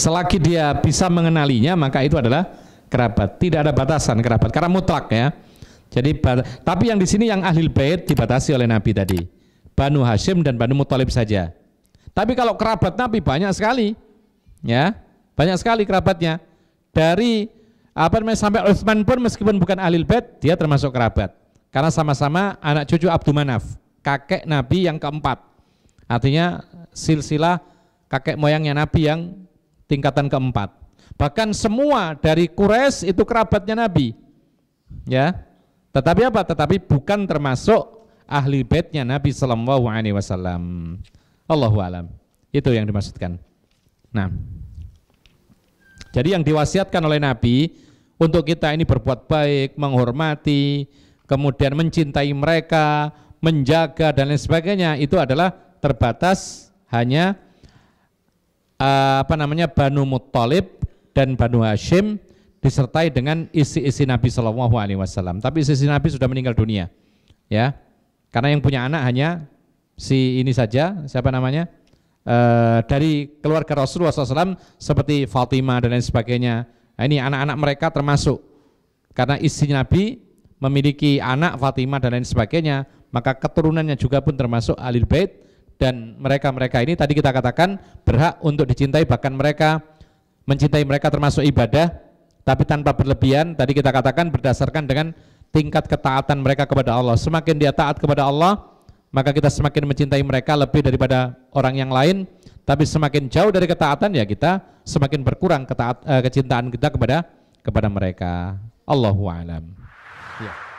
Selagi dia bisa mengenalinya maka itu adalah kerabat. Tidak ada batasan kerabat karena mutlak ya. Jadi tapi yang di sini yang ahli bait dibatasi oleh Nabi tadi. Banu Hashim dan Banu Mutalib saja. Tapi kalau kerabat Nabi banyak sekali. Ya, banyak sekali kerabatnya. Dari apa namanya sampai Utsman pun meskipun bukan ahli bait dia termasuk kerabat. Karena sama-sama anak cucu Abdul Manaf, kakek Nabi yang keempat. Artinya silsilah kakek moyangnya Nabi yang tingkatan keempat. Bahkan semua dari kures itu kerabatnya Nabi. Ya. Tetapi apa? Tetapi bukan termasuk ahli baitnya Nabi sallallahu alaihi wasallam. Allahu alam. Itu yang dimaksudkan. Nah. Jadi yang diwasiatkan oleh Nabi untuk kita ini berbuat baik, menghormati, kemudian mencintai mereka, menjaga dan lain sebagainya itu adalah terbatas hanya Eh, apa namanya Banu Muttalib dan Banu Hashim disertai dengan isi-isi Nabi Shallallahu Alaihi Wasallam. Tapi isi-isi Nabi sudah meninggal dunia, ya. Karena yang punya anak hanya si ini saja, siapa namanya? E, dari keluarga Rasulullah SAW seperti Fatimah dan lain sebagainya. Nah, ini anak-anak mereka termasuk karena isi Nabi memiliki anak Fatimah dan lain sebagainya, maka keturunannya juga pun termasuk Alil Bait dan mereka-mereka ini tadi kita katakan berhak untuk dicintai bahkan mereka mencintai mereka termasuk ibadah tapi tanpa berlebihan tadi kita katakan berdasarkan dengan tingkat ketaatan mereka kepada Allah semakin dia taat kepada Allah maka kita semakin mencintai mereka lebih daripada orang yang lain tapi semakin jauh dari ketaatan ya kita semakin berkurang ketaat, eh, kecintaan kita kepada kepada mereka Allahu alam ya.